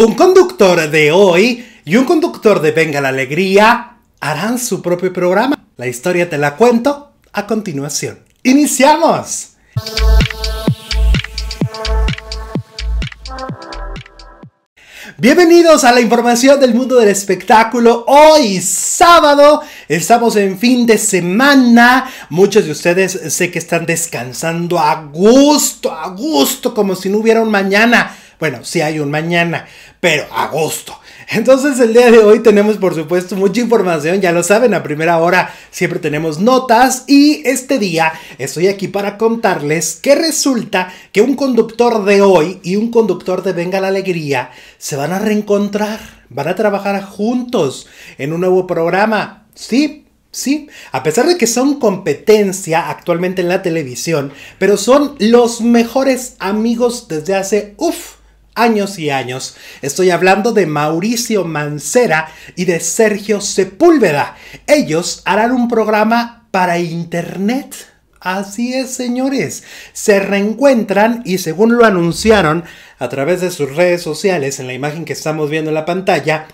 Un conductor de hoy y un conductor de Venga la Alegría harán su propio programa. La historia te la cuento a continuación. ¡Iniciamos! Bienvenidos a la información del mundo del espectáculo. Hoy sábado estamos en fin de semana. Muchos de ustedes sé que están descansando a gusto, a gusto, como si no hubiera un mañana. Bueno, sí hay un mañana, pero agosto. Entonces el día de hoy tenemos por supuesto mucha información, ya lo saben, a primera hora siempre tenemos notas y este día estoy aquí para contarles que resulta que un conductor de hoy y un conductor de Venga la Alegría se van a reencontrar, van a trabajar juntos en un nuevo programa. Sí, Sí, a pesar de que son competencia actualmente en la televisión, pero son los mejores amigos desde hace, uff, años y años. Estoy hablando de Mauricio Mancera y de Sergio Sepúlveda. Ellos harán un programa para Internet. Así es, señores. Se reencuentran y según lo anunciaron a través de sus redes sociales en la imagen que estamos viendo en la pantalla,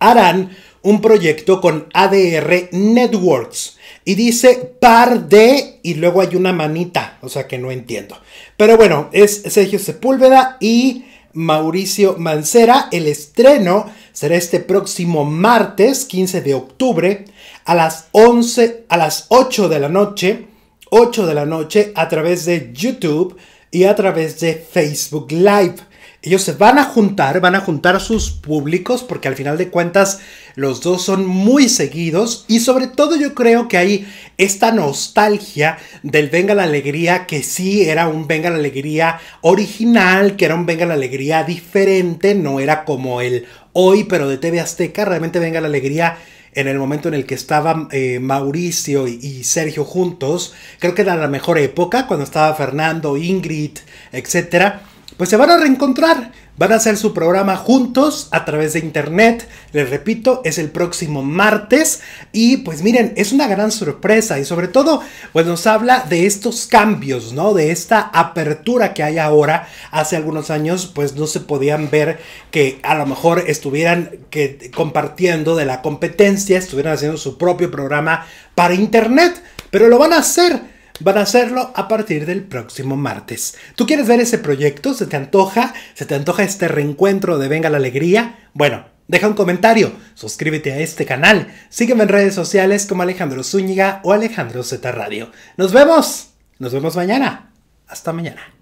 harán un proyecto con ADR Networks. Y dice par de, y luego hay una manita, o sea que no entiendo. Pero bueno, es Sergio Sepúlveda y Mauricio Mancera. El estreno será este próximo martes, 15 de octubre, a las 11, a las 8 de la noche, 8 de la noche, a través de YouTube y a través de Facebook Live. Ellos se van a juntar, van a juntar a sus públicos porque al final de cuentas los dos son muy seguidos y sobre todo yo creo que hay esta nostalgia del Venga la Alegría que sí era un Venga la Alegría original, que era un Venga la Alegría diferente, no era como el hoy pero de TV Azteca, realmente Venga la Alegría en el momento en el que estaban eh, Mauricio y, y, Sergio juntos, creo que era la mejor época, cuando estaba Fernando, Ingrid, etc pues se van a reencontrar. Van a hacer su programa juntos a través de internet. Les repito, es el próximo martes. Y pues miren, es una gran sorpresa y sobre todo, pues nos habla de estos cambios, ¿no? De esta apertura que hay ahora. Hace algunos años, pues no se podían ver que a lo mejor estuvieran que, compartiendo de la competencia, estuvieran haciendo su propio programa para internet. Pero lo van a hacer. Van a hacerlo a partir del próximo martes. ¿Tú quieres ver ese proyecto? ¿Se te antoja? ¿Se te antoja este reencuentro de Venga la Alegría? Bueno, deja un comentario, suscríbete a este canal, sígueme en redes sociales como Alejandro Zúñiga o Alejandro Z Radio. Nos vemos, nos vemos mañana. Hasta mañana.